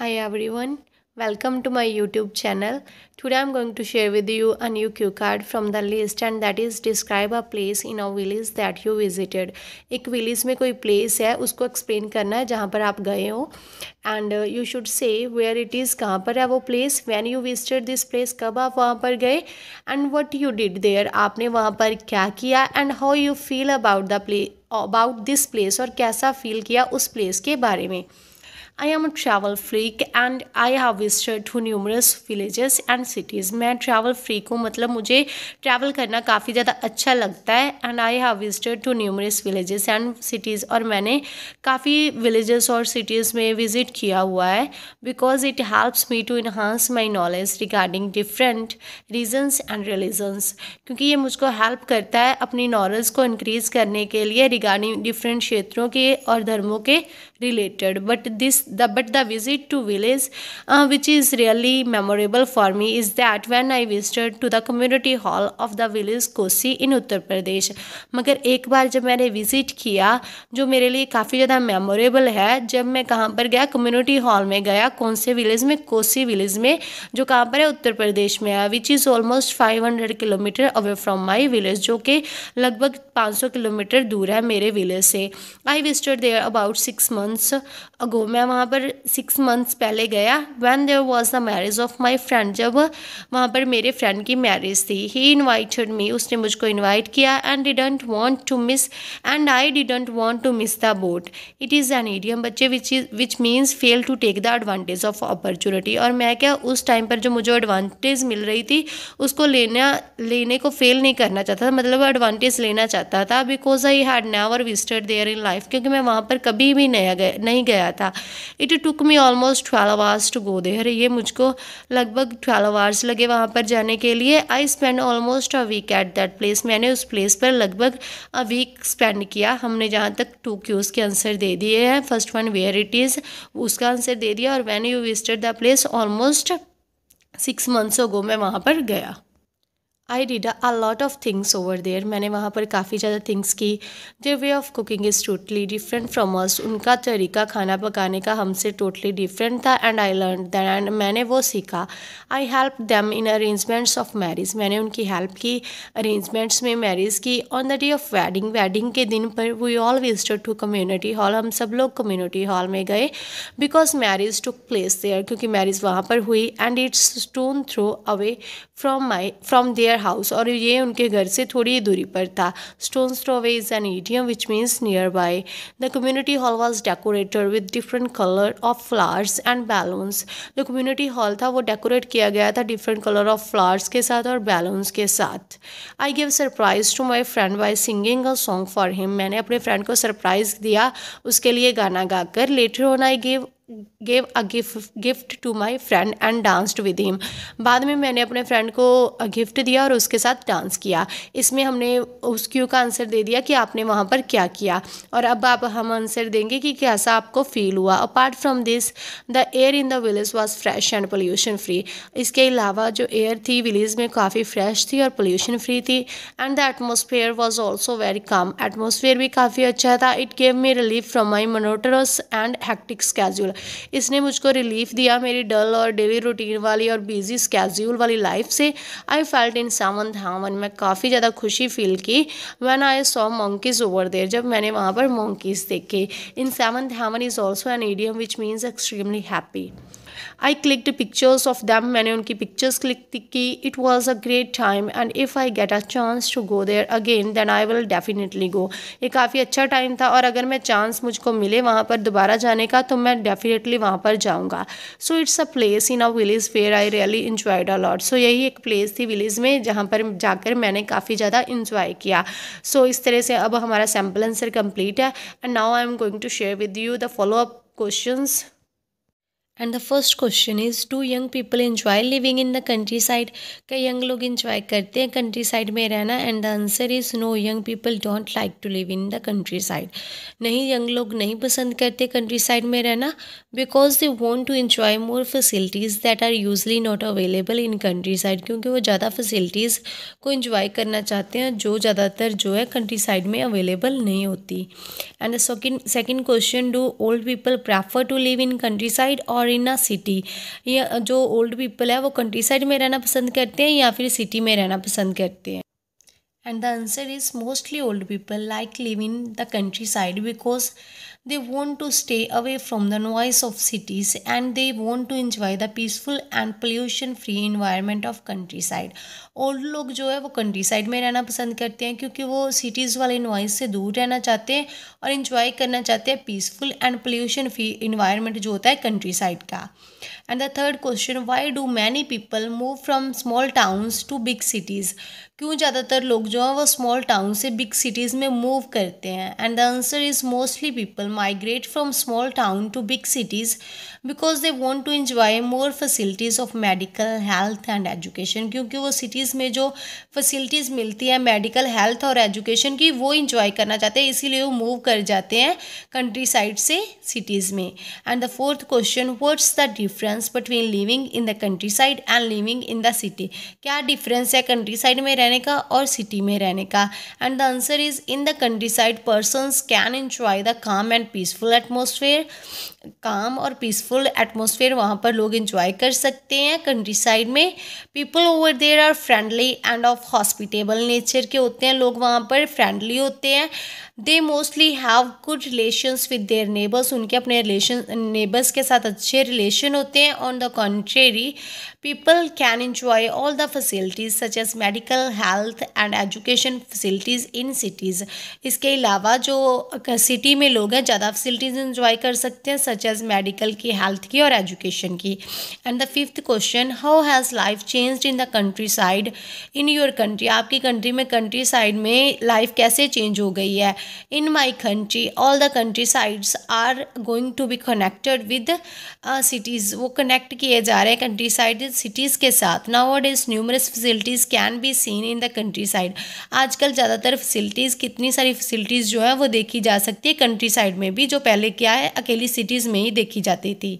Hi everyone, welcome to my YouTube channel. Today I'm going to share with you a new cue card from the list and that is describe a place in a village that you visited. एक village में कोई place है उसको explain करना है जहाँ पर आप गए हो and you should say where it is कहाँ पर है वो place when you visited this place कब आप वहाँ पर गए and what you did there आपने वहाँ पर क्या किया and how you feel about the play about this place और कैसा फील किया उस प्लेस के बारे में I am a travel freak and I have visited to numerous villages and cities. मैं travel freak हूँ मतलब मुझे travel करना काफ़ी ज़्यादा अच्छा लगता है and I have visited to numerous villages and cities और मैंने काफ़ी villages और cities में visit किया हुआ है because it helps me to enhance my knowledge regarding different regions and religions क्योंकि ये मुझको help करता है अपनी knowledge को increase करने के लिए regarding different क्षेत्रों के और धर्मों के related but this the but the visit to village uh, which is really memorable for me is that when I visited to the community hall of the village Kosi in Uttar Pradesh मगर एक बार जब मैंने visit किया जो मेरे लिए काफ़ी ज़्यादा मेमोरेबल है जब मैं कहाँ पर गया कम्युनिटी हॉल में गया कौन से विलेज में कोसी विलेज में जो कहाँ पर है उत्तर प्रदेश में है which is almost 500 kilometre away from my village जो कि लगभग 500 किलोमीटर दूर है मेरे विलेज से I visited there about six months ago मैं वहाँ वहाँ पर सिक्स मंथ्स पहले गया when there was the marriage of my friend जब वहाँ पर मेरे फ्रेंड की मैरिज थी ही इन्वाइटेड मी उसने मुझको इन्वाइट किया and didn't want to miss and I didn't want to miss the boat it is an idiom बच्चे which is which means fail to take the advantage of opportunity और मैं क्या उस time पर जो मुझे एडवांटेज मिल रही थी उसको लेना लेने को फेल नहीं करना चाहता था मतलब एडवांटेज लेना चाहता था because I had never visited there in life क्योंकि मैं वहाँ पर कभी भी नया गया नहीं गया था it took me almost twelve hours to go there ये मुझको लगभग ट्वेल्व आवर्स लगे वहाँ पर जाने के लिए I spend almost a week at that place मैंने उस प्लेस पर लगभग अ वीक स्पेंड किया हमने जहाँ तक टू क्यूज़ के आंसर दे दिए हैं first one where it is उसका आंसर दे दिया और when you visited the place almost six months go मैं वहाँ पर गया I did a lot of things over there मैंने वहाँ पर काफ़ी ज़्यादा थिंग्स की their way of cooking is totally different from us उनका तरीका खाना पकाने का हमसे टोटली डिफरेंट था and I learn that and मैंने वो सीखा I help them in arrangements of marriage मैंने उनकी हेल्प की अरेंजमेंट्स में मैरिज की on the day of wedding wedding के दिन पर we all visited to community hall हम सब लोग कम्युनिटी हॉल में गए because marriage took place there क्योंकि मैरिज वहाँ पर हुई and it's stone throw away from my from their their house और ये उनके घर से थोड़ी दूरी पर था stone stowaway is an idiom which means nearby the community hall was decorated with different colour of flowers and balloons the community hall था वो डेकोरेट किया गया था डिफरेंट कलर ऑफ फ्लावर्स के साथ और बैलून्स के साथ I give surprise to my friend by singing a song for him मैंने अपने फ्रेंड को सरप्राइज दिया उसके लिए गाना गाकर later on I give gave a gift gift to my friend and danced with him बाद में मैंने अपने फ्रेंड को गिफ्ट दिया और उसके साथ डांस किया इसमें हमने उस क्यू का आंसर दे दिया कि आपने वहाँ पर क्या किया और अब आप हम आंसर देंगे कि कैसा आपको फील हुआ apart from this the air in the village was fresh and pollution free इसके अलावा जो एयर थी विलेज में काफ़ी फ्रेश थी और पोल्यूशन फ्री थी and the atmosphere was also very calm atmosphere भी काफ़ी अच्छा था it gave me relief from my monotonous and hectic schedule इसने मुझको रिलीफ दिया मेरी डल और डेली रूटीन वाली और बिजी स्केड्यूल वाली लाइफ से I felt in Sawan Dham and मैं काफ़ी ज़्यादा खुशी फील की when I saw monkeys over there जब मैंने वहाँ पर मंकीज देखे in seventh heaven is also an idiom which means extremely happy I clicked pictures of them. मैंने उनकी पिक्चर्स क्लिक की It was a great time. And if I get a chance to go there again, then I will definitely go. ये काफ़ी अच्छा time था और अगर मैं चांस मुझको मिले वहाँ पर दोबारा जाने का तो मैं डेफिने डेफिनेटली वहाँ पर जाऊँगा so it's a place in a village where I really enjoyed a lot so यही एक प्लेस थी विलेज में जहाँ पर जाकर मैंने काफ़ी ज़्यादा इंजॉय किया सो so, इस तरह से अब हमारा सैम्पल आंसर कंप्लीट है and now I am going to share with you the follow up questions and the first question is do young people enjoy living in the countryside क्या young लोग enjoy करते हैं countryside में रहना and the answer is no young people don't like to live in the countryside नहीं young लोग नहीं पसंद करते कंट्री साइड में रहना because they want to enjoy more facilities that are usually not available in countryside क्योंकि वो ज़्यादा फैसिलिटीज़ को इंजॉय करना चाहते हैं जो ज़्यादातर जो है कंट्री साइड में अवेलेबल नहीं होती and second second question do old people prefer to live in countryside और मरीना सिटी या जो ओल्ड पीपल है वो कंट्री साइड में रहना पसंद करते हैं या फिर सिटी में रहना पसंद करते हैं and the answer is mostly old people like living the countryside because they want to stay away from the noise of cities and they want to enjoy the peaceful and pollution free environment of countryside old log jo hai wo countryside mein rehna pasand karte hain kyunki wo cities wale noise se noise rehna chahte hain aur enjoy karna chahte hain peaceful and pollution free environment jo hota hai countryside ka and the third question why do many people move from small towns to big cities क्यों ज़्यादातर लोग जो हैं वो small town से big cities में move करते हैं and the answer is mostly people migrate from small town to big cities because they want to enjoy more facilities of medical health and education क्योंकि वो सिटीज़ में जो facilities मिलती हैं मेडिकल हेल्थ और एजुकेशन की वो इंजॉय करना चाहते हैं इसीलिए वो मूव कर जाते हैं कंट्री साइड से सिटीज़ में and the fourth question what's the difference difference between living in the countryside and living in the city क्या डिफरेंस है कंट्री साइड में रहने का और सिटी में रहने का and the answer is in the countryside person can enjoy the calm and peaceful atmosphere calm और पीसफुल एटमोसफेयर वहाँ पर लोग इंजॉय कर सकते हैं कंट्री साइड में people over there are friendly and of hospitable nature के होते हैं लोग वहाँ पर फ्रेंडली होते हैं they mostly have good relation with their neighbours उनके अपने रिलेशन नेबर्स के साथ अच्छे रिलेशन होते हैं Today, on the contrary people can enjoy all the facilities such as medical health and education facilities in cities इसके अलावा जो सिटी में लोग हैं ज़्यादा फैसिलिटीज़ इंजॉय कर सकते हैं सच एज़ मेडिकल की हेल्थ की और एजुकेशन की and the fifth question how has life change in the countryside in your country आपकी कंट्री में कंट्री साइड में लाइफ कैसे चेंज हो गई है in my country all the countrysides are going to be connected with cities वो connect किए जा रहे हैं कंट्री साइड सिटीज़ के साथ now world is numerous facilities can be seen in the countryside आजकल ज़्यादातर फैसिलिटीज़ कितनी सारी फैसिलिटीज़ जो है वो देखी जा सकती है कंट्री साइड में भी जो पहले क्या है अकेली सिटीज़ में ही देखी जाती थी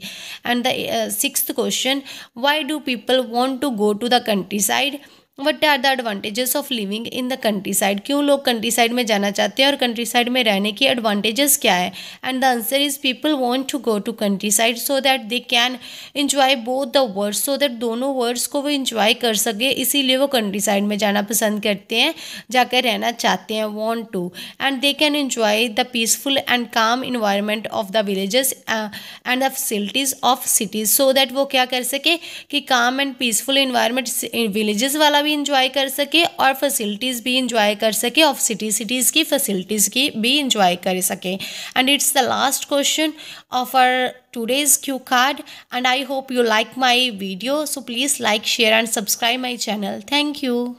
and the six question why do people want to go to the countryside what are the advantages of living in the countryside क्यों लोग कंट्री साइड में जाना चाहते हैं और कंट्री साइड में रहने की एडवांटेजेस क्या है and the answer is people want to go to countryside so that they can enjoy both the worlds so that दोनों वर्ड्स को वो इंजॉय कर सके इसीलिए वो कंट्री साइड में जाना पसंद करते हैं जाकर रहना चाहते हैं want to and they can enjoy the peaceful and calm environment of the villages and the facilities of cities so that वो क्या कर सके कि काम एंड पीसफुल इन्वायरमेंट विलेजेस वाला भी भी इंजॉय कर सके और फैसिलिटीज़ भी इंजॉय कर सके ऑफ सिटी सिटीज़ की फैसिलिटीज़ की भी इंजॉय कर सके and it's the last question of our today's cue card and I hope you like my video so please like share and subscribe my channel thank you